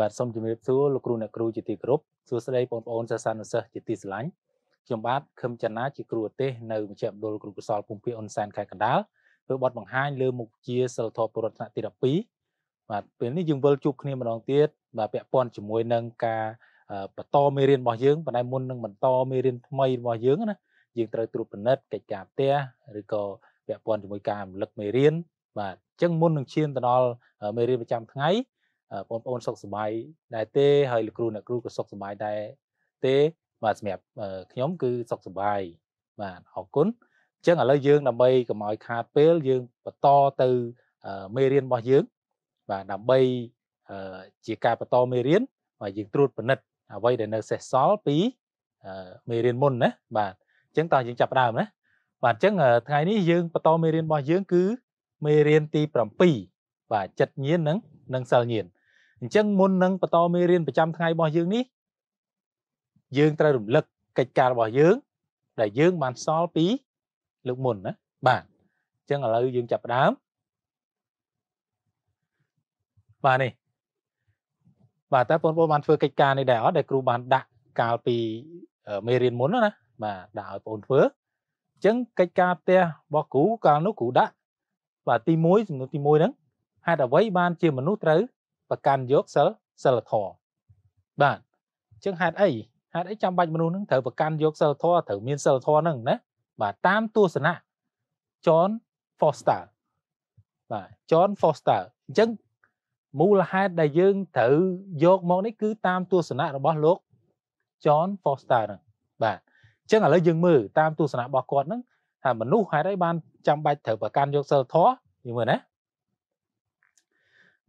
បាទសូមជម្រាបសួរលោកគ្រូអ្នកគ្រូជាទីគោរពសួស្តីបងប្អូនសិស្សានុសិស្សជាទីស្រឡាញ់ខ្ញុំបាទខឹមចនាជាគ្រូឧទ្ទេសនៅមជ្ឈមណ្ឌលគ្រូកុសលភូមិភាគអ៊ុនសែនខេត្តកណ្ដាលធ្វើបទបង្ហាញលើមុខជាសិលធម៌ពរដ្ឋទី12បាទពេលនេះយើងវិលជួបគ្នាម្ដងទៀតបាទពាក់ព័ន្ធជាមួយនឹងការបន្តមេរៀនរបស់យើងប៉ុន្តែមុននឹងបន្តមេរៀនថ្មីរបស់យើងណាយើងត្រូវត្រួតពិនិត្យកិច្ចការផ្ទះឬក៏ពាក់ព័ន្ធជាមួយការរំលឹកមេរៀនបាទអញ្ចឹងមុននឹងឈានទៅដល់មេរៀនប្រចាំថ្ងៃបងប្អូនសុខសប្បាយដែរទេហើយលោកគ្រូអ្នកគ្រូក៏សុខសប្បាយដែរទេបាទសម្រាប់ខ្ញុំគឺសុខសប្បាយបាទអរគុណអញ្ចឹងឥឡូវយើងដើម្បីកុំឲ្យខាតពេលយើងបន្តទៅមេរៀនរបស់យើងបាទដើម្បីជាការបន្តមេរៀនបាទយើងត្រួតពិនិត្យអ្វីដែលនៅសេសសល់ពីមេរៀនមុនណាបាទអញ្ចឹងតោះយើងចាប់ដើមណាបាទអញ្ចឹងថ្ងៃនេះយើងបន្តមេរៀនរបស់យើងគឺមេរៀនទី7បាទចិត្តញៀននិងនិងសិលញៀនអញ្ចឹងមុននឹងបន្តមេរៀនប្រចាំថ្ងៃរបស់យើងនេះយើងត្រូវរំលឹកកិច្ចការរបស់យើងដែលយើងបានសល់ពីលើកមុនណាបាទអញ្ចឹងឥឡូវយើងចាប់ផ្ដើមបាទនេះបាទតើបងប្អូនបានធ្វើកិច្ចការនេះដែរអត់ដែលគ្រូបានដាក់កាលពីមេរៀនមុនណាបាទដាក់ឲ្យបងប្អូនធ្វើអញ្ចឹងកិច្ចការផ្ទះរបស់គ្រូកាលនោះគ្រូដាក់បាទទី1សំណួរទី1ហ្នឹងហេតុអ្វីបានជាមនុស្សត្រូវប្រកាន់យកសិលសិលធម៌បាទអញ្ចឹងហេតុអីហេតុអីចាំបាច់មនុស្សនឹងត្រូវប្រកាន់យកសិលធម៌ត្រូវមានសិលធម៌នឹងណាបាទតាមទស្សនៈ John Foster បាទ John Foster អញ្ចឹងមូលហេតុដែលយើងត្រូវយកមកនេះគឺតាមទស្សនៈរបស់លោក John Foster ហ្នឹងបាទអញ្ចឹងឥឡូវយើងមើលតាមទស្សនៈរបស់គាត់ហ្នឹងថាមនុស្សហេតុអីបានចាំបាច់ត្រូវប្រកាន់យកសិលធម៌យើងមើលណា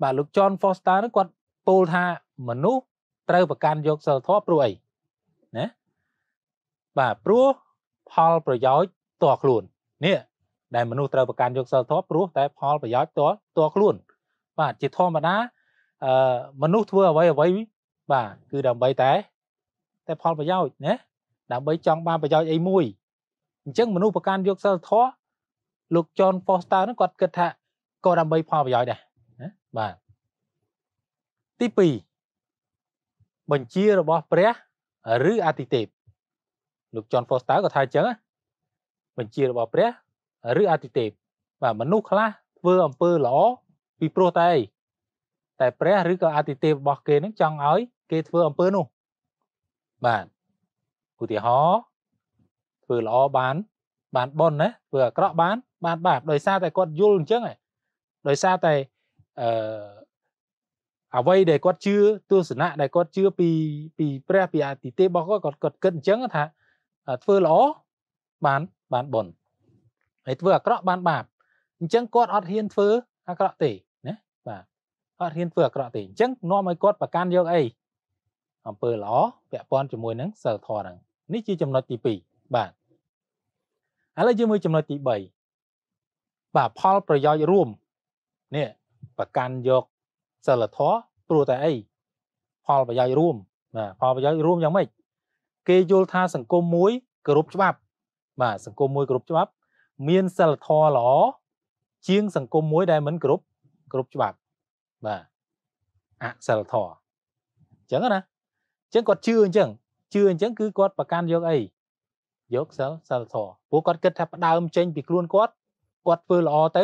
បាទលោក John Foster ហ្នឹងគាត់ពោលថាមនុស្សត្រូវប្រកាន់យកសិលធម៌ព្រោះអីណាបាទព្រោះផលប្រយោជន៍តខ្លួននេះដែលមនុស្សត្រូវប្រកាន់យកសិលធម៌ព្រោះតែផលប្រយោជន៍តតខ្លួនបាទជាធម្មតាអឺមនុស្សធ្វើអ្វីអ្វីបាទគឺដើម្បីតែតែផលប្រយោជន៍ណាដើម្បីចង់បានប្រយោជន៍អីមួយអញ្ចឹងមនុស្សប្រកាន់យកសិលធម៌លោក John Foster ហ្នឹងគាត់គិតថាក៏ដើម្បីផលប្រយោជន៍ដែរបាទទី2បញ្ជារបស់ព្រះឬអាទិទេពលោក John Foster ក៏ថាអញ្ចឹងបញ្ជារបស់ព្រះឬអាទិទេពបាទមនុស្សខ្លះធ្វើអំពើល្អពីព្រោះតែតែព្រះឬក៏អាទិទេពរបស់គេនឹងចង់ឲ្យគេធ្វើអំពើនោះបាទឧទាហរណ៍ធ្វើល្អបាន បានបន់ណាធ្វើអាក្រក់បានបានបាបដោយសារតែគាត់យល់អញ្ចឹងឯងដោយសារតែអឺអ្វីដែលគាត់ជឿទស្សនៈដែលគាត់ជឿពីពីព្រះពីអាទិទេរបស់គាត់គាត់គាត់គិតអញ្ចឹងថាធ្វើល្អបានបានបុណ្យហើយធ្វើអាក្រក់បាន បាបអញ្ចឹងគាត់អត់ហ៊ានធ្វើអាក្រក់ទេណាបាទអត់ហ៊ានធ្វើអាក្រក់ទេអញ្ចឹងនាំឲ្យគាត់ប្រកាន់យកអីអំពើល្អពាក់ព័ន្ធជាមួយនឹងសិលធម៌ហ្នឹងនេះជាចំណុចទី2បាទឥឡូូវយើងមើលចំណុចទី3បាទផលប្រយោជន៍រួមនេះប្រកាន់យកសិលធម៌ព្រោះតែអីផលប្រយោជន៍រួមបាទផលប្រយោជន៍រួមយ៉ាងម៉េចគេយល់ថាសង្គមមួយគោរពច្បាប់ បាទសង្គមមួយគោរពច្បាប់ មានសិលធម៌ល្អជាង សង្គមមួយដែលមិនគោរពគោរពច្បាប់បាទអសិលធម៌អញ្ចឹងណាអញ្ចឹងគាត់ជឿអញ្ចឹងជឿអញ្ចឹងគឺគាត់ប្រកាន់យកអីយកសិលសិលធម៌ព្រោះគាត់គិតថាផ្ដើមចេញពីខ្លួនគាត់គាត់ធ្វើល្អទៅ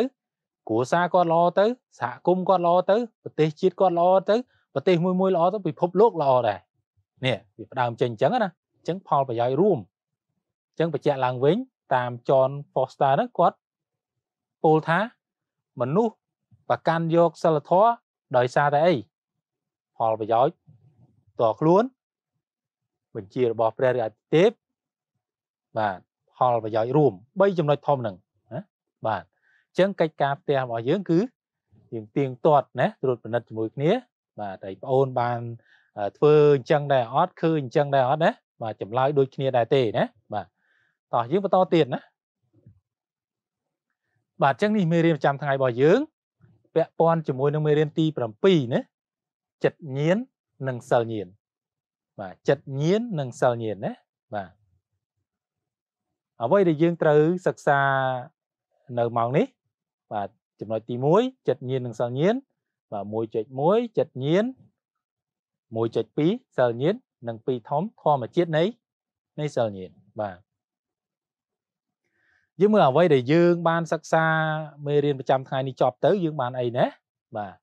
គ្រួសារគាត់ល្អទៅសហគមន៍គាត់ល្អទៅប្រទេសជាតិគាត់ល្អទៅប្រទេសមួយមួយល្អទៅពិភពលោកល្អដែរនេះវាផ្ដើមចេញអញ្ចឹងណាអញ្ចឹងផលប្រយោជន៍រួមអញ្ចឹងបញ្ជាក់ឡើងវិញតាម John Foster ហ្នឹងគាត់ពោលថាមនុស្សប្រកាន់យកសិលធម៌ដោយសារតែអីផលប្រយោជន៍តខ្លួនបញ្ជារបស់ព្រះរាជទេពបាទផលប្រយោជន៍រួម3ចំណុចធំហ្នឹងណាបាទចឹងកិច្ចការផ្ទះរបស់យើងគឺយើងទៀងទាត់ណាត្រួតពិនិត្យជាមួយគ្នាបាទតែប្អូនបានធ្វើអញ្ចឹងដែរអត់ឃើញអញ្ចឹងដែរអត់ណាបាទចម្លើយដូចគ្នាដែរទេណាបាទតោះយើងបន្តទៀតណាបាទអញ្ចឹងនេះមេរៀនប្រចាំថ្ងៃរបស់យើងពាក់ព័ន្ធជាមួយនឹងមេរៀនទី7ណាចិត្តញៀននិងសិលញៀនបាទចិត្តញៀននិងសិលញៀនណាបាទអ្វីដែលយើងត្រូវសិក្សានៅម៉ោងនេះបាទចំណុចទី1ចិត្តញៀននិងសិលញៀនបាទ1.1ចិត្តញៀន1.2សិលញៀននិង2ធំធម្មជាតិនៃនៃសិលញៀនបាទយើងមើលអ្វីដែលយើងបានសិក្សាមេរៀនប្រចាំថ្ងៃនេះចប់ទៅយើងបានអីណាបាទ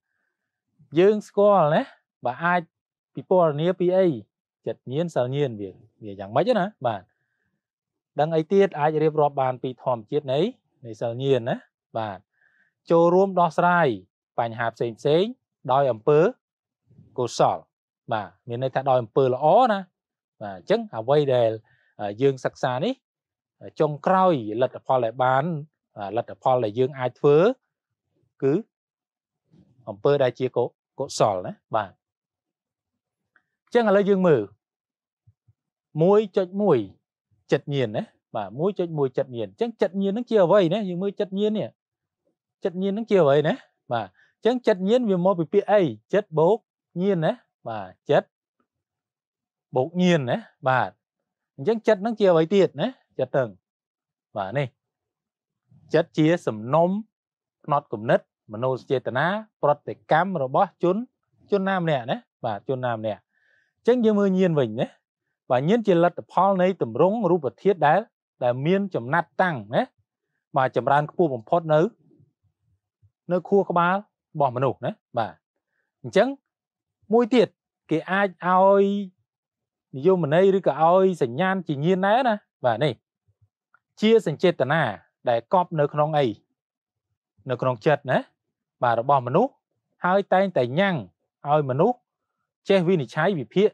យើងស្គាល់ណាបាទអាចពិពណ៌នាពីអីចិត្តញៀនសិលញៀនវាវាយ៉ាងម៉េចណាបាទដឹងអីទៀតអាចរៀបរាប់បានពីធម្មជាតិនៃនៃសិលញៀនណាបាទចូលរួមដោះស្រាយបញ្ហាផ្សេងផ្សេងដោយអំពើកុសលបាទមានន័យថាដោយអំពើល្អណាបាទអញ្ចឹងអ្វីដែលយើងសិក្សានេះចុងក្រោយលទ្ធផលដែលបានលទ្ធផលដែលយើងអាចធ្វើគឺអំពើដែលជាកុសលណាបាទអញ្ចឹងឥឡូវយើងមើល1.1ចិត្តញៀនណាបាទ1.1ចិត្តញៀនអញ្ចឹងចិត្តញៀនហ្នឹងជាអ្វីណាយើងមើលចិត្តញៀននេះចិត្តញៀននឹងជាអ្វីណាបាទអញ្ចឹងចិត្តញៀនវាមកពីពាក្យអីចិត្តបូកញៀនណាបាទចិត្តបូកញៀនណាបាទអញ្ចឹងចិត្តនឹងជាអ្វីទៀតណាចិត្តទាំងបាទនេះចិត្តជាសំណុំផ្នត់គំនិតមនោសចេតនាប្រតិកម្មរបស់ជនជនណាម្នាក់ណាបាទជនណាម្នាក់អញ្ចឹងយើងមើលញៀនវិញណាបាទញៀនជាលទ្ធផលនៃតម្រង់រូបធាតុដែលដែលមានចំណាត់តាំងណាបាទចម្រើនខ្ពស់បំផុតនៅនៅខួរក្បាលរបស់មនុស្សណាបាទអញ្ចឹងមួយទៀតគេអាចឲ្យនិយមន័យឬក៏ឲ្យសញ្ញាណជាញាណដែរណាបាទនេះជាសញ្ចេតនាដែលកប់នៅក្នុងអីនៅក្នុងចិត្តណាបាទរបស់មនុស្សហើយតែងតែញ៉ាំងឲ្យមនុស្សចេះវិនិច្ឆ័យវិភាគ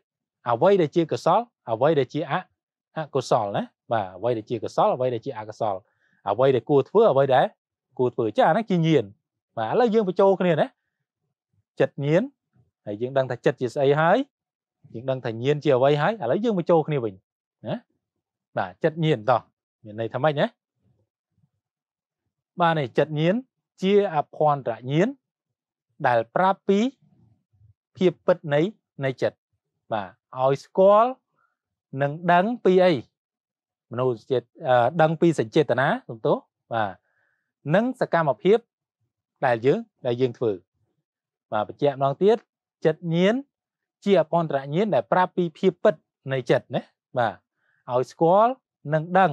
អ្វីដែលជាកុសលអ្វីដែលជាអកុសលណាបាទអ្វីដែលជាកុសលអ្វីដែលជាអកុសលអ្វីដែលគួរធ្វើអ្វីដែលគួរធ្វើចាអាហ្នឹងជាញាណបាទឥឡូវយើងបញ្ចូលគ្នាណាចិត្តញៀនហើយយើងដឹងថាចិត្តជាស្អីហើយយើងដឹងថាញៀនជាអ្វីហើយឥឡូវយើងបញ្ចូលគ្នាវិញណាបាទចិត្តញៀនតោះមានន័យថាម៉េចណាបាទនេះចិត្តញៀនជាអភ័ន្តរញៀនដែលប្រាប់ពីភាពពិតនៃនៃចិត្តបាទឲ្យស្គាល់និងដឹងពីអីមនុស្សចិត្តដឹងពីសេចចេតនាសំទោសបាទនិងសកម្មភាពដែលយើងដែលយើងធ្វើបាទបញ្ជាក់ម្ដងទៀតចិត្តញៀនជាអពន្តរញៀនដែលប្រាប់ពីភាពពិតនៃចិត្តណាបាទឲ្យស្គាល់និងដឹង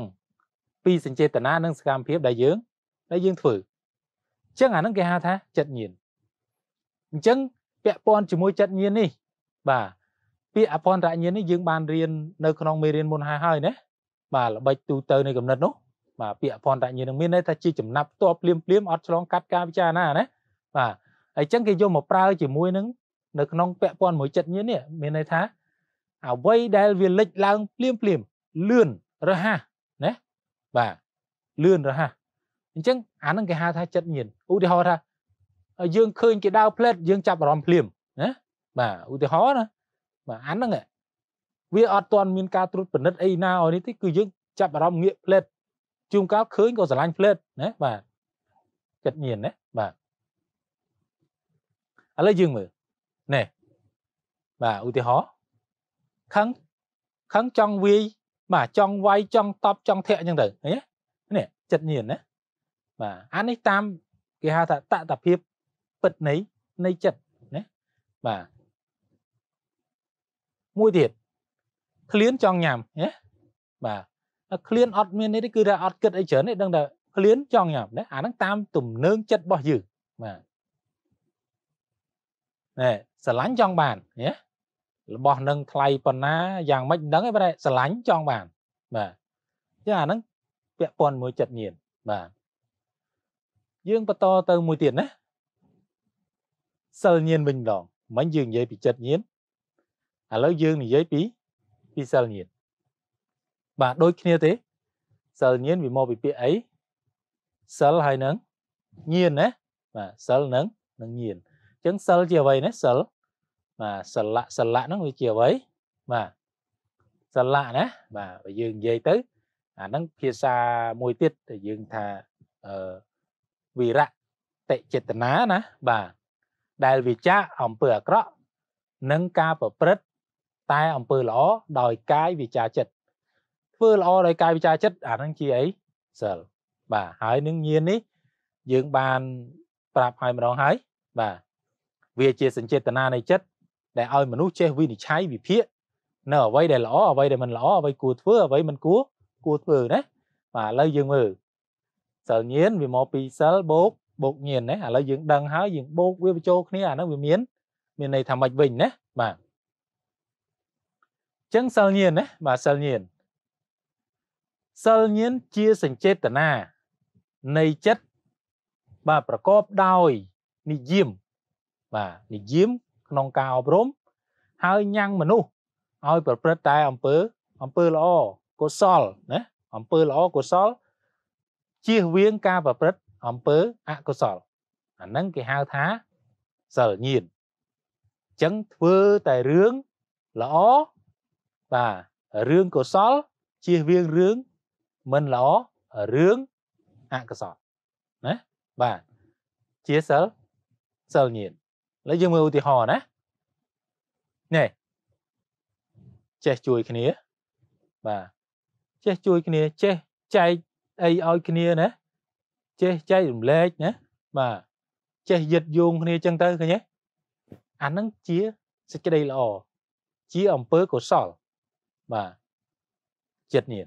ពីសេចក្ដីនិងសកម្មភាពដែលយើងដែលយើងធ្វើអញ្ចឹងអានឹងគេហៅថាចិត្តញៀនអញ្ចឹងពាក់ព័ន្ធជាមួយចិត្តញៀននេះបាទពាក្យអពន្តរញៀននេះយើងបានរៀននៅក្នុងមេរៀនមុនហើយហើយណាបាទល្បិចទូទៅនៃកំណត់នោះបាទពាក្យអភ័ន្តរញ្ញានឹងមានន័យថាជាចំណាប់ផ្ទាល់ភ្លាមភ្លាមអត់ឆ្លងកាត់ការពិចារណាណាបាទអញ្ចឹងគេយកមកប្រើជាមួយនឹងនៅក្នុងពាក់ព័ន្ធមួយចិត្តញាណនេះមានន័យថាអ្វីដែលវាលេចឡើងភ្លាមភ្លាមលឿនរហ័សណាបាទលឿនរហ័សអញ្ចឹងអានឹងគេហៅថាចិត្តញាណឧទាហរណ៍ថាយើងឃើញគេដើរផ្លែតយើងចាប់អារម្មណ៍ភ្លាមណាបាទឧទាហរណ៍ណាបាទអានឹងវាអត់ទាន់មានការត្រួតពិនិត្យអីណាអីនេះទេគឺយើងចាប់អារម្មណ៍ងាកផ្លែតជួនកាលឃើញក៏ស្រឡាញ់ផ្លេតណាបាទចិត្តញៀនណាបាទឥឡូវយើងមើលនេះបាទឧទាហរណ៍ខឹងខឹងចង់វាយបាទចង់វាយចង់តប់ចង់ធាក់អញ្ចឹងទៅនេះចិត្តញៀនណាបាទអានេះតាមគេហៅថាតតភាពពិតនៃនៃចិត្តណាបាទមួយទៀតឃ្លានចង់ញ៉ាំណាបាទឃ្លានអត់មាននេះគឺថាអត់គិតអីច្រើនទេដឹងថាឃ្លានចង់ញ៉ាំណាអាហ្នឹងតាមទំនើងចិត្តរបស់យើងបាទណែស្រឡាញ់ចង់បានណារបស់នឹងថ្លៃប៉ុណ្ណាយ៉ាងម៉េចដឹងឯងបាទស្រឡាញ់ចង់បានបាទចឹងអាហ្នឹងពាក់ព័ន្ធមួយចិត្តញៀនបាទយើងបន្តទៅមួយទៀតណាសិលញៀនវិញម្ដងមិញយើងនិយាយពីចិត្តញៀនឥឡូវយើងនិយាយពីពីសិលញៀនបាទដូចគ្នាទេសិលញៀនវាមកពីពាក្យអីសិលហើយនឹងញៀនណាបាទសិលនឹងនឹងញៀនអញ្ចឹងសិលជាអ្វីណាសិលបាទសិលៈសិលៈហ្នឹងវាជាអ្វីបាទសិលៈណាបាទបើយើងនិយាយទៅអាហ្នឹងភាសាមួយទៀតដែលយើងថាអឺវិរៈតិចេតនាណាបាទដែលវិចាអំពើអាក្រក់និងការប្រព្រឹត្តតែអំពើល្អដោយកាយវិចាចិត្តធ្វើល្អដោយកាយវិការចិត្តអាហ្នឹងជាអីសិលបាទហើយនឹងញៀននេះយើងបានប្រាប់ឲ្យម្ដងហើយបាទវាជាសេចចេតនានៃចិត្តដែលឲ្យមនុស្សចេះវិនិច្ឆ័យវិភាគនៅអ្វីដែលល្អអ្វីដែលមិនល្អអ្វីគួរធ្វើអ្វីមិនគួរគួរធ្វើណាបាទឥឡូវយើងមើលសិលញៀនវាមកពីសិលបូកបូកញៀនណាឥឡូវយើងដឹងហើយយើងបូកវាបញ្ចូលគ្នាអាហ្នឹងវាមានមានន័យថាម៉េចវិញណាបាទអញ្ចឹងសិលញៀនណាបាទសិលញៀនសិលញៀនជាសេចក្តីណានៃចិត្តបាទប្រកបដោយនិយមបាទនិយមក្នុងការអប់រំហើយញ៉ាំងមនុស្សឲ្យប្រព្រឹត្តតែអំពើ អំពើល្អកុសលណាអំពើល្អកុសលជៀសវាងការប្រព្រឹត្តអំពើអកុសល អាហ្នឹងគេហៅថាសិលញៀនអញ្ចឹងធ្វើតែរឿងល្អបាទរឿងកុសលជៀសវាងរឿងមិនល្អរឿងអកុសលណាបាទជាសិលសិលញៀនឥឡូវយើងមើលឧទាហរណ៍ណានេះចេះជួយគ្នាបាទចេះជួយគ្នាចេះចែកអីឲ្យគ្នាណាចេះចែករំលែកណាបាទចេះយឹតយោងគ្នាចឹងទៅឃើញទេអាហ្នឹងជាសេចក្តីល្អជាអំពើកុសលបាទចិត្តញៀន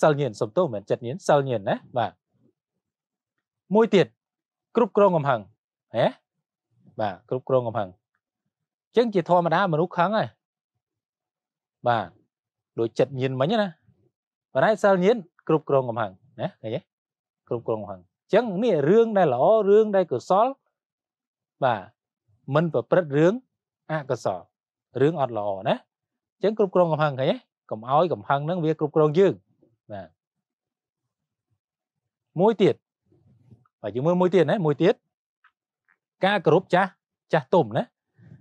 សិលញៀនសំទោសមិនចិត្តញៀនសិលញៀនណាបាទមួយទៀតគ្រប់គ្រងកំហឹងហ៎បាទគ្រប់គ្រងកំហឹងអញ្ចឹងជាធម្មតាមនុស្សខឹងហើយបាទដូចចិត្តញៀនមិញណាប៉ុន្តែសិលញៀនគ្រប់គ្រងកំហឹងណាឃើញទេគ្រប់គ្រងកំហឹងអញ្ចឹងនេះរឿងដែលល្អរឿងដែលកុសលបាទមិនប្រព្រឹត្តរឿងអកុសលរឿងអត់ល្អណាអញ្ចឹងគ្រប់គ្រងកំហឹងឃើញទេកុំឲ្យកំហឹងហ្នឹងវាគ្រប់គ្រងយើងបាទមួយទៀតបាទយើងមើលមួយទៀតណាមួយទៀតការគោរពចាស់ចាស់ទុំណា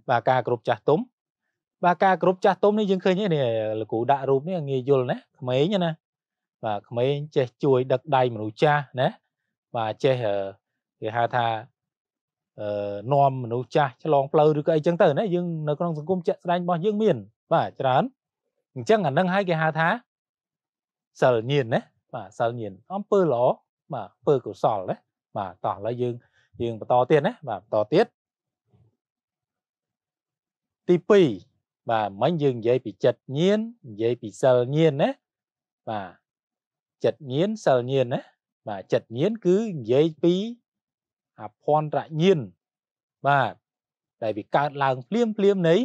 បាទការគោរពចាស់ទុំបាទការគោរពចាស់ទុំនេះយើងឃើញនេះលោកគ្រូដាក់រូបនេះងាយយល់ណាក្មេងណាបាទក្មេងចេះជួយដឹកដៃមនុស្សចាស់ណាបាទចេះគេហៅថាអឺនាំមនុស្សចាស់ឆ្លងផ្លូវឬក៏អីចឹងទៅណាយើងនៅក្នុងសង្គមជាក់ស្ដែងរបស់យើងមានបាទច្រើនអញ្ចឹងអានឹងហើយគេហៅថាសិលញៀនណាបាទសិលញៀនអំពើល្អបាទអំពើកុសលណាបាទតោះឥឡូវយើងយើងបន្តទៀតណាបាទបន្តទៀតទី2បាទមិញយើងនិយាយពីចិត្តញៀននិយាយពីសិលញៀនណាបាទចិត្តញៀនសិលញៀនណាបាទចិត្តញៀនគឺនិយាយពីអភ័ន្តរញៀនបាទដែលវាកើតឡើងភ្លាមភ្លាមនៃ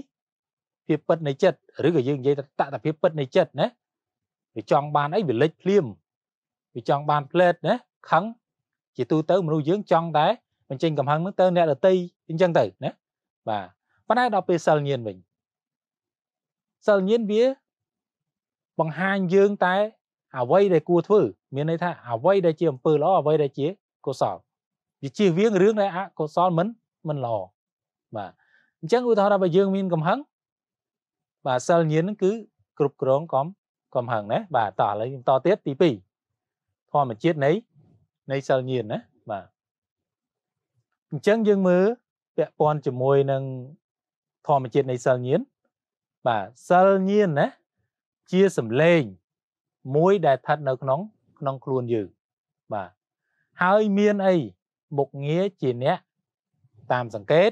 ភាពពិតនៃចិត្តឬក៏យើងនិយាយតតភាពពិតនៃចិត្តណាវាចង់បានអីវាលេចភ្លាមវាចង់បានផ្លេតណាខឹងជាទូទៅមនុស្សយើងចង់តែបញ្ចេញកំហឹងនឹងទៅអ្នកដតីអញ្ចឹងទៅណាបាទប៉ុន្តែដល់ពេលសិលញៀនវិញសិលញៀនវាបង្ហាញយើងតែអ្វីដែលគួរធ្វើមានន័យថាអ្វីដែលជាអំពើល្អអ្វីដែលជាកុសលវាជៀសវាងរឿងដែលអកុសលមិនមិនល្អបាទអញ្ចឹងឧទាហរណ៍ថាបើយើងមានកំហឹងបាទសិលញៀនហ្នឹងគឺគ្រប់គ្រងកំកុំហឹងណាបាទតោះឥឡូវយើងតទៀតទី2ធម្មជាតិនៃនៃសិលញៀនណាបាទអញ្ចឹងយើងមើលពាក់ព័ន្ធជាមួយនឹងធម្មជាតិនៃសិលញៀនបាទសិលញៀនណាជាសម្លេងមួយដែលស្ថិតនៅក្នុងក្នុងខ្លួនយើងបាទហើយមានអីមុខងារជាអ្នកតាមសង្កេត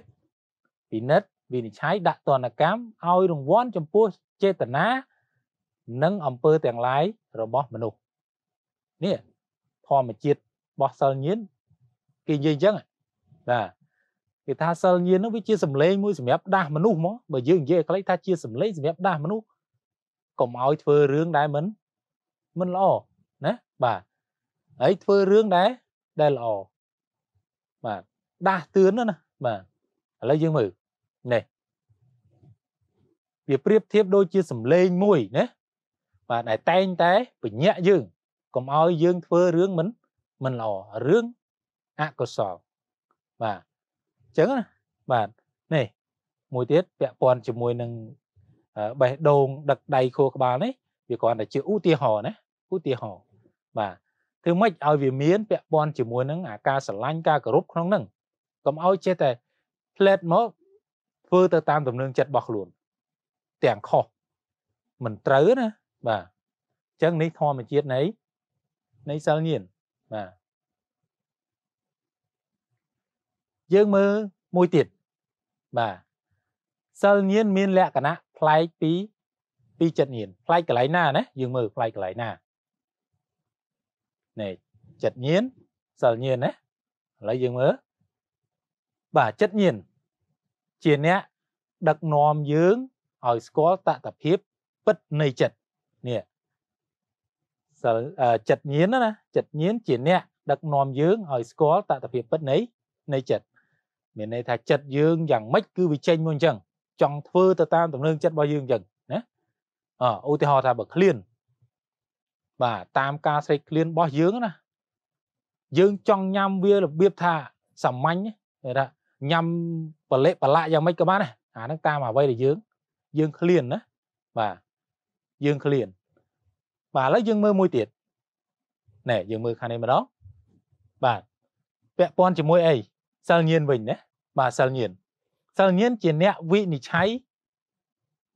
ពិនិត្យវិនិច្ឆ័យដាក់ទណ្ឌកម្មឲ្យរង្វាន់ចំពោះចេតនានិងអំពើទាំងឡាយរបស់មនុស្សនេះធម្មជាតិរបស់សិលញៀនគេនិយាយអញ្ចឹងបាទគេថាសិលញៀននោះវាជាសម្លេងមួយសម្រាប់ដាស់មនុស្សមកបើយើងនិយាយឲ្យខ្លីថាជាសម្លេងសម្រាប់ដាស់មនុស្សកុំឲ្យធ្វើរឿងដែលមិនមិនល្អណាបាទហើយធ្វើរឿងដែលដែលល្អបាទដាស់តឿនណាបាទឥឡូវយើងមើលនេះវាប្រៀបធៀបដូចជាសម្លេងមួយណាបាទដែលតែងតែបញ្ញាក់យើងកុំឲ្យយើងធ្វើរឿងមិនមិនល្អរឿងអកុសលបាទអញ្ចឹងណាបាទនេះមួយទៀតពាក់ព័ន្ធជាមួយនឹងបេះដូងដឹកដៃខួរក្បាលនេះវាគ្រាន់តែជាឧទាហរណ៍ណាឧទាហរណ៍បាទធ្វើម៉េចឲ្យវាមានពាក់ព័ន្ធជាមួយនឹងអាការស្រឡាញ់ការគោរពក្នុងនឹងកុំឲ្យចេះតែផ្លែតមកធ្វើទៅតាមទំនឹងចិត្តរបស់ខ្លួនទាំងខុសមិនត្រូវណាបាទអញ្ចឹងនេះធម្មជាតិនៃនៃសិលញៀនបាទយើងមើលមួយទៀតបាទសិលញៀនមានលក្ខណៈប្លែកពីពីចិត្តញៀនប្លែកកន្លែងណាណាយើងមើលប្លែកកន្លែងណានេះចិត្តញៀនសិលញៀនណាឥឡូវយើងមើលបាទចិត្តញៀនជាអ្នកដឹកនាំយើងឲ្យស្គាល់តតភាពពិតនៃចិត្តនេះសិលចិត្តញៀនណាចិត្តញៀនជាអ្នកដឹកនាំយើងឲ្យស្គាល់តតភាពពិតនៃនៃចិត្តមានន័យថាចិត្តយើងយ៉ាងម៉េចគឺវាចេញមកអញ្ចឹងចង់ធ្វើទៅតាមទំនើងចិត្តរបស់យើងអញ្ចឹងណាអឧទាហរណ៍ថាបើឃ្លានបាទតាមការស្រេកឃ្លានរបស់យើងណាយើងចង់ញ៉ាំវារបៀបថាសាមញ្ញគេថាញ៉ាំបលិបលាក់យ៉ាងម៉េចក៏បានណាអាហ្នឹងតាមអ្វីដែលយើងយើងឃ្លានណាបាទយើងឃ្លានបាទឥឡូវយើងមើលមួយទៀតណែយើងមើលខាងនេះម្ដងបាទពាក់ព័ន្ធជាមួយអីសិលញៀនវិញណាបាទសិលញៀនសិលញៀនជាអ្នកវិនិច្ឆ័យ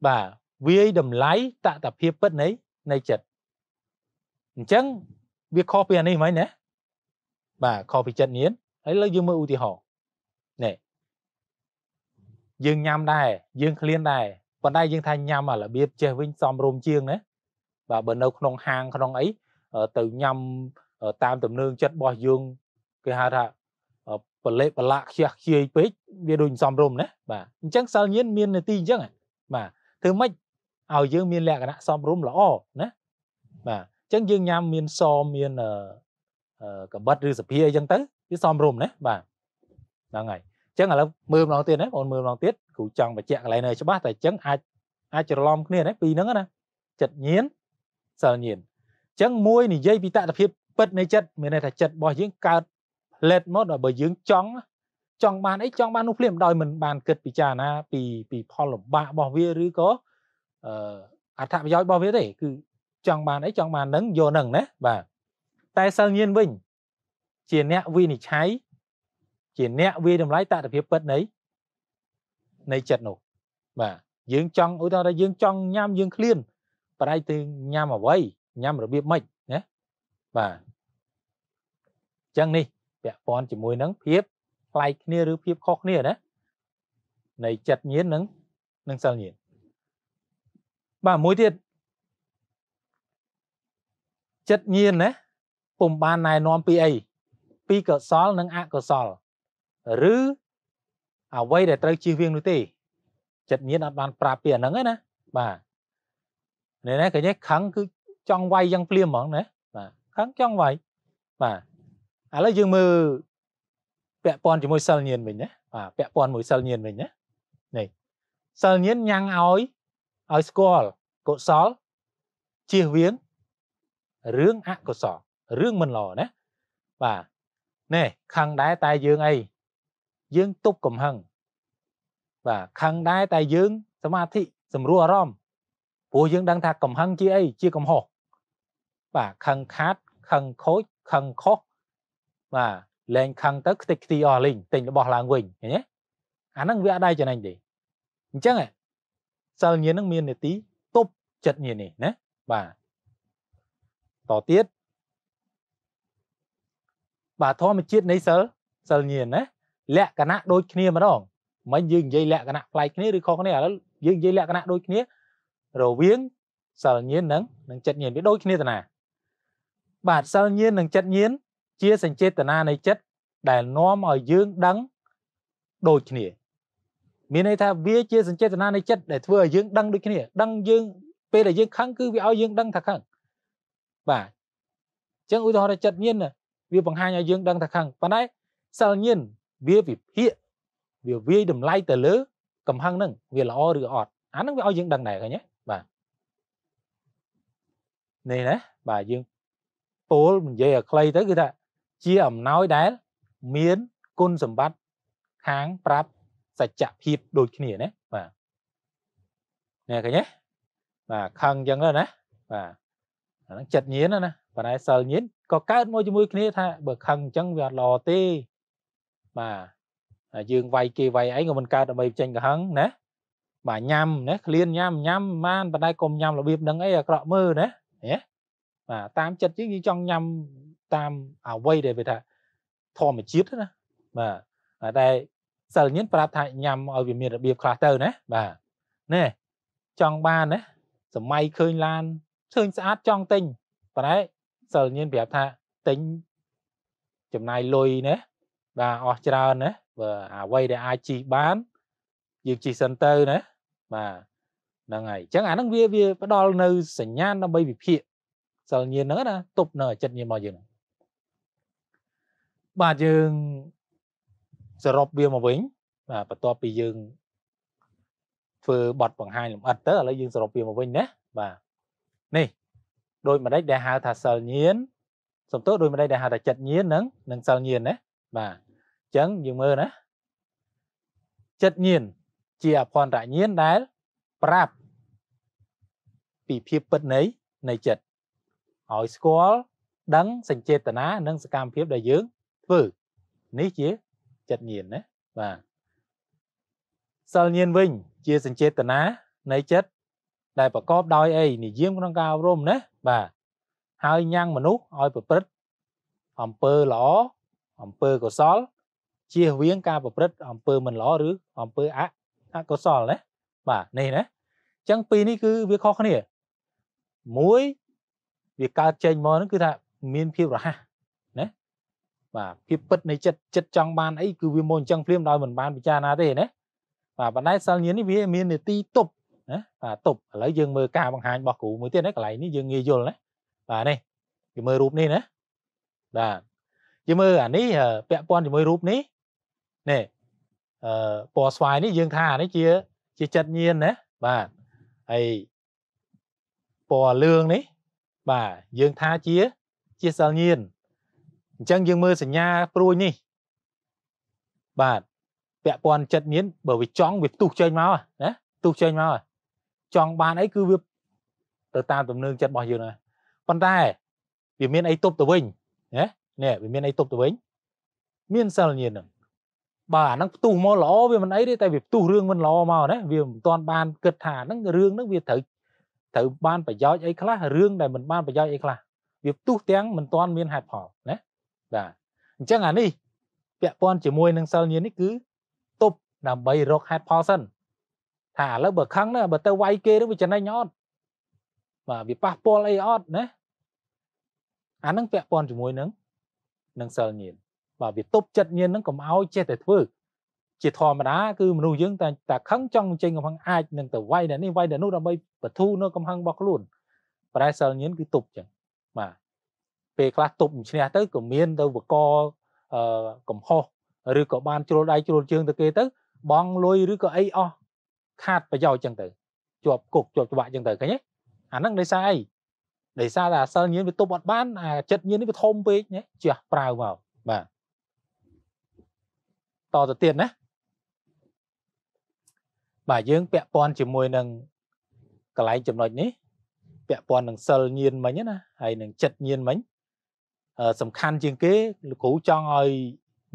បាទវាយតម្លៃតតភាពពិតនៃនៃចិត្តអញ្ចឹងវាខុសពីអានេះហ្មងណាបាទខុសពីចិត្តញៀនហើយលើយើងមើលឧទាហរណ៍នេះយើងញ៉ាំដែរយើងឃ្លានដែរប៉ុន្តែយើងថាញ៉ាំអារបៀបចេះវិញសំរុំជាងណាបាទបើនៅក្នុងហាងក្នុងអីទៅញ៉ាំតាមទំនើងចិត្តរបស់យើងគេហៅថាបលេបលាក់ខ្ជះខ្ជាយពេកវាដូចសំរុំណាបាទអញ្ចឹងសិលញៀនមាននីតិអញ្ចឹងបាទធ្វើម៉េចឲ្យយើងមានលក្ខណៈសំរុំល្អណាបាទអញ្ចឹងយើងញ៉ាំមានសមានកបិតឬសភាអីចឹងទៅវាសំរុំណាបាទហ្នឹងហើយអញ្ចឹងឥឡូវមើលម្ដងទៀតណាបងមើលម្ដងទៀតគ្រូចង់បញ្ជាក់កន្លែងនៅច្បាស់តែអញ្ចឹងអាចអាចច្រឡំគ្នាណាពីហ្នឹងណា ចិត្តញៀនសិលញៀនអញ្ចឹងមួយនិយាយពីតតិភាពពិតនៃចិត្តមានន័យថាចិត្តរបស់យើងកើតផ្លេតមកដល់បើយើងចង់ចង់បានអីចង់បាននោះភ្លាមដោយមិនបានគិតពិចារណាពីពីផលលំបាករបស់វាឬក៏អឺអត្ថប្រយោជន៍របស់វាទេគឺចង់បានអីចង់បាននឹងយកនឹងណាបាទតែសិលញៀនវិញជាអ្នកវិនិច្ឆ័យជាអ្នកវាតម្លៃតតិភាពពិតនៃនៃចិត្តនោះបាទយើងចង់ឧទាហរណ៍ថាយើងចង់ញ៉ាំយើងឃ្លានបដៃទៅញ៉ាំអ្វីញ៉ាំរបៀបម៉េចណាបាទចឹងនេះពាក់ព័ន្ធជាមួយនឹងភាពផ្លែកគ្នាឬភាពខុសគ្នាណានៃចិត្តញៀននិងនិងសិលញៀនបាទមួយទៀតចិត្តញៀនណាពុំបានណែនាំពីអីពីកុសលនិងអកុសលឬអ្វីដែលត្រូវជៀសវាងនោះទេចិត្តញៀនអត់បានប្រាប់ពីអាហ្នឹងឯណាបាទនេះណាឃើញទេខឹងគឺចង់វាយយ៉ាងភ្លាមហ្មងណាបាទខឹងចង់វាយបាទឥឡូវយើងមើលពាក់ព័ន្ធជាមួយសិលញៀនវិញណាបាទពាក់ព័ន្ធមួយសិលញៀនវិញណានេះសិលញៀនញ៉ាំងឲ្យឲ្យស្គាល់កុសលជៀសវាងរឿងអកុសលរឿងមិនល្អណាបាទនេះខឹងដែរតែយើងអីយើងទប់កំហឹងបាទខឹងដែរតែយើងសមាធិសម្រួលអារម្មណ៍ព្រោះយើងដឹងថាកំហឹងជាអីជាកំហុសបាទខឹងខាត់ខឹងខូចខឹងខុសបាទលែងខឹងទៅខ្ទេចខ្ទីអស់លេងទិញរបស់ឡើងវិញឃើញទេអាហ្នឹងវាអត់ដែរចំណេញទេអញ្ចឹងសិលញៀននឹងមាននីតិទប់ចិត្តញៀននេះណាបាទតទៀតបាទធម្មជាតិនៃសិលសិលញៀនណាលក្ខណៈដូចគ្នាម្ដងមិនយើងនិយាយលក្ខណៈប្លែកគ្នាឬខុសគ្នាឥឡូវយើងនិយាយលក្ខណៈដូចគ្នារវាងសិលញាណនិងនឹងចិត្តញាណវាដូចគ្នាទៅណាបាទសិលញាណនិងចិត្តញាណជាសញ្ចេតនានៃចិត្តដែលនាំឲ្យយើងដឹងដូចគ្នាមានន័យថាវាជាសញ្ចេតនានៃចិត្តដែលធ្វើឲ្យយើងដឹងដូចគ្នាដឹងយើងពេលដែលយើងខឹងគឺវាឲ្យយើងដឹងថាខឹងបាទអញ្ចឹងឧទាហរណ៍ចិត្តញៀនវាបង្ហាញឲ្យយើងដឹងថាខឹងប៉ុន្តែសិលញៀនវាវិភាគវាវាយតម្លៃទៅលើកំហឹងហ្នឹងវាល្អឬអត់អាហ្នឹងវាឲ្យយើងដឹងដែរឃើញទេបាទនេះណាបាទយើងពោលនិយាយឲ្យខ្លីទៅគឺថាជាអំណោយដែលមានគុណសម្បត្តិខាងប្រាប់សច្ចភាពដូចគ្នាណាបាទនេះឃើញទេបាទខឹងអញ្ចឹងទៅណាបាទអាហ្នឹងចិត្តញៀនណាប៉ុន្តែសិលញៀនក៏កើតមកជាមួយគ្នាថាបើខឹងអញ្ចឹងវាអត់ល្អទេបាទយើងវាយគេវាយអីក៏មិនកើតដើម្បីចេញកហឹងណាបាទញ៉ាំណាឃ្លានញ៉ាំញ៉ាំបានបណ្ដៃកុំញ៉ាំរបៀបហ្នឹងអីអាក្រក់មើលណាណាបាទតាមចិត្តយើងយើងចង់ញ៉ាំតាមអវ័យដែលវាថាធម្មជាតិណាបាទតែសិលញៀនប្រាប់ថាញ៉ាំឲ្យវាមានរបៀបខ្លះទៅណាបាទណែចង់បានណាសម័យឃើញឡានឃើញស្អាតចង់ទិញប៉ុន្តែសិលញៀនប្រាប់ថាទិញចំណាយលុយណាបាទអស់ច្រើនណាបើអ្វីដែលអាចជីបានយើងជីសិនទៅណាបាទហ្នឹងហើយអញ្ចឹងអាហ្នឹងវាវាផ្ដល់នៅសញ្ញាណដើម្បីវិភាគសិលញៀនហ្នឹងណាទប់នៅចិត្តញៀនរបស់យើងបាទយើងសរុបវាមកវិញបាទបន្ទាប់ពីយើងធ្វើបတ်បង្ហាញលម្អិតទៅឥឡូវយើងសរុបវាមកវិញណាបាទនេះដោយម្ដេចដែលហៅថាសិលញៀនសំទោសដោយម្ដេចដែលហៅថាចិត្តញៀននឹងនឹងសិលញៀនណាបាទចឹងយើងមើលណាចិត្តញៀនជាអភ័ណ្ឌរញៀនដែលប្រាប់ពីភាពពិតនៃនៃចិត្តឲ្យស្គាល់ដឹងសេចក្ដីតានិងសកម្មភាពដែលយើងធ្វើនេះជាចិត្តញៀនណាបាទសិលញៀនវិញជាសេចក្ដីតានៃចិត្តដែលប្រកបដោយអីនិយមក្នុងការអប់រំណាបាទហើយញ៉ាំងមនុស្សឲ្យប្រព្រឹត្តអំពើល្អអំពើកុសលជៀសវាងការប្រព្រឹត្តអំពើមិនល្អឬអំពើអកុសលណាបាទនេះណាអញ្ចឹងពីរនេះគឺវាខុសគ្នាមួយវាកើតចេញមកហ្នឹងគឺថាមានភាពរហ័សណាបាទភាពពិតនៃចិត្តចិត្តចង់បានអីគឺវាមកអញ្ចឹងភ្លាមដោយមិនបានពិចារណាទេណាបាទប៉ុន្តែសិលញាណនេះវាមាននីតិទប់ណាបាទទប់ឥឡូវយើងមើលការបង្ហាញរបស់គ្រូមួយទៀតណាកន្លែងនេះយើងងាយយល់ណាបាទនេះយើងមើលរូបនេះណាបាទយើងមើលអានេះពាក់ព័ន្ធជាមួយរូបនេះនេះអឺពណ៌ស្វាយនេះយើងថានេះជាជាចិត្តញៀនណាបាទហើយពណ៌លឿងនេះបាទយើងថាជាជាសិលញៀនអញ្ចឹងយើងមើលសញ្ញាព្រួយនេះបាទពាក់ព័ន្ធចិត្តញៀនបើវាចង់វាផ្ទុះចេញមកណាផ្ទុះចេញមកចង់បានអីគឺវាទៅតាមទំនើងចិត្តរបស់យើងណាប៉ុន្តែវាមានអីទប់ទៅវិញណានេះវាមានអីទប់ទៅវិញមានសិលញៀននឹងបាទអាហ្នឹងផ្ទុះមកល្អវាមិនអីទេតែវាផ្ទុះរឿងមិនល្អមកណាវាមិនទាន់បានគិតថាហ្នឹងរឿងហ្នឹងវាត្រូវត្រូវបានប្រយោជន៍អីខ្លះរឿងដែលមិនបានប្រយោជន៍អីខ្លះវាផ្ទុះទាំងមិនទាន់មានហេតុផលណាបាទអញ្ចឹងអានេះពាក់ព័ន្ធជាមួយនឹងសិលញាណនេះគឺទប់ដើម្បីរកហេតុផលសិនថាឥឡូវបើខឹងណាបើទៅវាយគេនឹងវាចំណេញអត់បាទវាប៉ះពាល់អីអត់ណាអានឹងពាក់ព័ន្ធជាមួយនឹងនឹងសិលញាណបាទវាទប់ចិត្តញៀននឹងកុំឲ្យចេះតែធ្វើជាធម្មតាគឺមនុស្សយើងតែតែខឹងចង់ចេញកំហឹងអាចនឹងទៅវាយអ្នកនេះវាយអ្នកនោះដើម្បីបធូរនៅកំហឹងរបស់ខ្លួនប្រែសិលញៀនគឺទប់ចឹងបាទពេលខ្លះទប់មិនឈ្នះទៅក៏មានទៅបកអឺកំហុសឬក៏បានជ្រុលដៃជ្រុលជើងទៅគេទៅបងលុយឬក៏អីអស់ខាតប្រយោជន៍ចឹងទៅជាប់គុកជាប់ច្បាក់ចឹងទៅឃើញទេអាហ្នឹងដោយសារអីដោយសារតែអសិលញៀនវាទប់អត់បានអាចិត្តញៀននេះវាធំពេកណាជះប្រៅមកបាទតទៅទៀតណាបាទយើងពាក់ព័ន្ធជាមួយនឹងកលែងចំណុចនេះពាក់ព័ន្ធនឹងសិលញៀនមិញណាហើយនឹងចិត្តញៀនមិញសំខាន់ជាងគេលោកគ្រូចង់ឲ្យ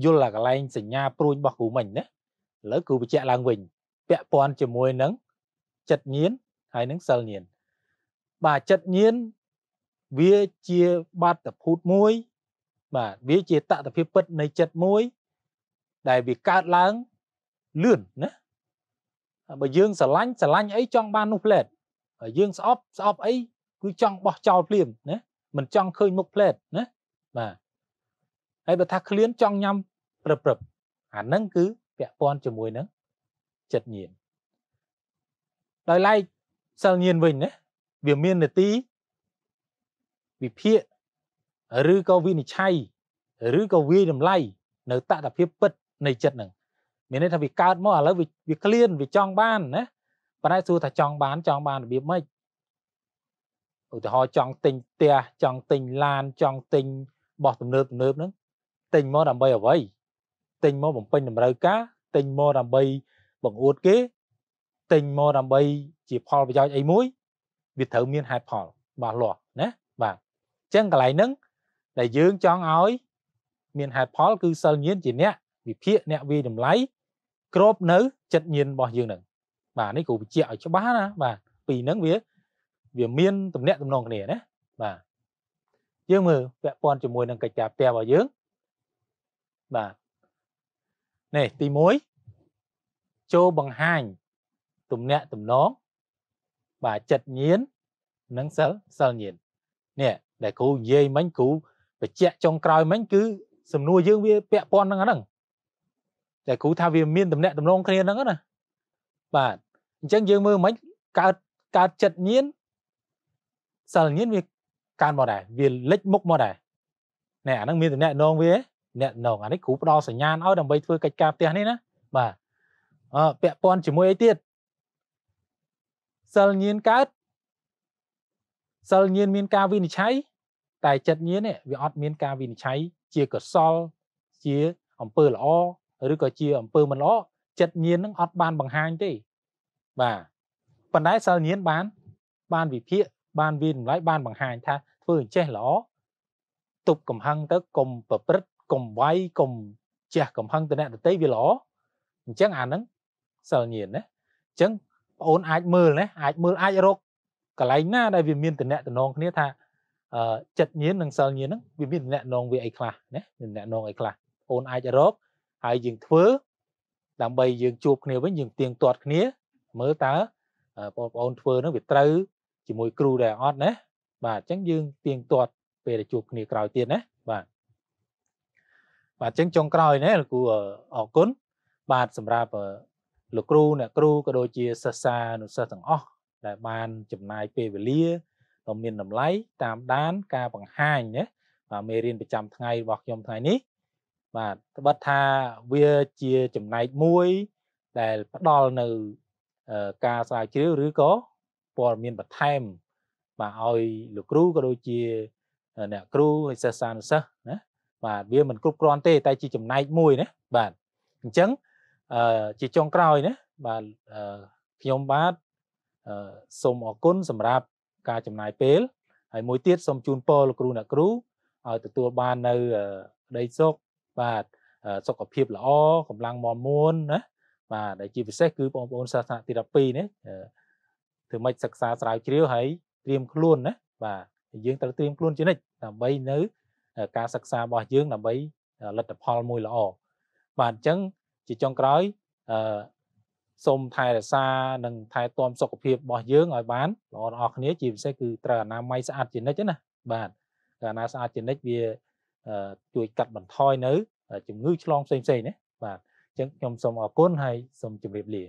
យល់អាកលែងសញ្ញាព្រួញរបស់គ្រូមិញណាឥឡូវគ្រូបញ្ជាក់ឡើងវិញពាក់ព័ន្ធជាមួយនឹងចិត្តញៀនហើយនឹងសិលញៀនបាទចិត្តញៀនវាជាបាតភូតមួយបាទវាជាតតភាពពិតនៃចិត្តមួយដែលវាកើតឡើងលឿនណាបើយើងស្រឡាញ់ស្រឡាញ់អីចង់បាននោះផ្លែតហើយយើងស្អប់ស្អប់អីគឺចង់បោះចោលភ្លាមណាមិនចង់ឃើញមុខផ្លែតណាបាទហើយបើថាឃ្លានចង់ញ៉ាំប្រឹបប្រឹបអាហ្នឹងគឺពាក់ព័ន្ធជាមួយនឹងចិត្តញៀនដោយឡែកសិលញៀនវិញណាវាមាននីតិវិភាគឬក៏វិនិច្ឆ័យឬក៏វាយតម្លៃនៅតតភាពពិតនៃចិត្តហ្នឹងមានន័យថាវាកើតមកឥឡូវវាក្លៀនវាចង់បានណាប៉ុន្តែសួរថាចង់បានចង់បានរបៀបម៉េចឧទាហរណ៍ចង់ទិញផ្ទះចង់ទិញឡានចង់ទិញបោះទំនើបទំនើបហ្នឹងទិញមកដើម្បីអ្វីទិញមកបំពេញតម្រូវការទិញមកដើម្បីបង្អួតគេទិញមកដើម្បីជាផលប្រយោជន៍អីមួយវាត្រូវមានហេតុផលបាទលាស់ណាបាទអញ្ចឹងកន្លែងហ្នឹងដែលយើងចង់ឲ្យមានហេតុផលគឺសិលញៀនជាអ្នកវិភាគអ្នកវិតម្លៃក្របនៅចិត្តញៀនរបស់យើងនឹងបាទនេះគ្រូបញ្ជាក់ឲ្យច្បាស់ណាបាទពីហ្នឹងវាវាមានទំនាក់ទំនងគ្នាណាបាទយើងមើលពាក់ព័ន្ធជាមួយនឹងកិច្ចការផ្ទះរបស់យើងបាទនេះទី1ចូលបង្ហាញទំនាក់ទំនងបាទចិត្តញៀននិងសិលសិលញៀននេះដែលគ្រូនិយាយមិញគ្រូបញ្ជាក់ចុងក្រោយមិញគឺសំណួរយើងវាពាក់ព័ន្ធនឹងអាហ្នឹងតែគ្រូថាវាមានតំណែងតំណងគ្នាហ្នឹងណាបាទអញ្ចឹងយើងមើលមិនកើតកើតចិត្តញៀនសិលញៀនវាកើនមកដែរវាលិចមុខមកដែរណែអាហ្នឹងមានតំណែងវាអ្នកនងអានេះគ្រូផ្ដល់សញ្ញាណឲ្យដើម្បីធ្វើកិច្ចការផ្ទះនេះណាបាទអឺពាក់ព័ន្ធជាមួយអីទៀតសិលញៀនកើតសិលញៀនមានការវិនិច្ឆ័យតែចិត្តញៀនវាអត់មានការវិនិច្ឆ័យកុសលជាអំពើល្អឬក៏ជាអំពើមិនល្អចិត្តញៀននឹងអត់បានបង្ហាញទេបាទប៉ុន្តែសិលញៀនបានបានវិភាគបានវិតម្លៃបានបង្ហាញថាធ្វើអញ្ចេះល្អទប់កំហឹងទៅកុំប្រព្រឹត្តកុំវាយកុំជះកំហឹងទៅអ្នកដទៃវាល្អអញ្ចឹងអាហ្នឹងសិលញៀនណាអញ្ចឹងបងអូនអាចមើលណាអាចមើលអាចរកកន្លែងណាដែលវាមានតំណែងតំណងគ្នាថាអឺចិត្តញៀននិងសិលញៀនហ្នឹងវាមានតំណែងវាអីខ្លះណាមានតំណែងអីខ្លះអូនអាចរកហើយយើងធ្វើដើម្បីយើង ជួបគ្នាវិញយើងទៀងទាត់គ្នាមើលតើបងប្អូនធ្វើនឹងវាត្រូវជាមួយគ្រូដែរអត់ណាបាទអញ្ចឹងយើងទៀងទាត់ពេលដែលជួបគ្នាក្រោយទៀតណាបាទបាទអញ្ចឹងចុងក្រោយណាលោកគ្រូអរគុណបាទសម្រាប់លោកគ្រូអ្នកគ្រូក៏ដូចជាសិស្សានុសិស្សទាំងអស់ដែលបានចំណាយពេលវេលាដ៏មានតម្លៃតាមដានការបង្ហាញណាបាទមេរៀនប្រចាំថ្ងៃរបស់ខ្ញុំថ្ងៃនេះបាទត្បិតថាវាជាចំណែកមួយដែលផ្ដល់នៅការស្រាវជ្រាវឬក៏ព័ត៌មានបន្ថែមបាទឲ្យលោកគ្រូក៏ដូចជាអ្នកគ្រូហើយសិស្សសានុសិស្សណាបាទវាមិនគ្រប់គ្រាន់ទេតែជាចំណែកមួយណាបាទអញ្ចឹងអឺជាចុងក្រោយណាបាទខ្ញុំបាទសូមអរគុណសម្រាប់ការចំណាយពេលហើយមួយទៀតសូមជូនពរលោកគ្រូអ្នកគ្រូឲ្យទទួលបាននៅក្តីសុខបាទសុខភាពល្អកម្លាំងមមមួនណាបាទដែលជាពិសេសគឺបងប្អូនសាសនាទី12នេះធ្វើម៉េចសិក្សាស្រាវជ្រាវហើយត្រៀមខ្លួនណាបាទយើងត្រូវត្រៀមខ្លួនជានិច្ចដើម្បីនៅ ការសិក្សារបស់យើងដើម្បីលទ្ធផលមួយល្អបាទអញ្ចឹងជាចុងក្រោយអឺសូមថែរក្សានិង ថែទាំ សុខភាពរបស់យើងឲ្យបាន ល្អទាំងអស់គ្នាជាពិសេសគឺត្រូវអនាម័យស្អាតជានិច្ចណាបាទអនាម័យស្អាតជានិច្ចវាជួយកាត់បន្ថយនៅជំងឺឆ្លងផ្សេងៗណាបាទអញ្ចឹងខ្ញុំសូមអរគុណហើយសូមជម្រាបលា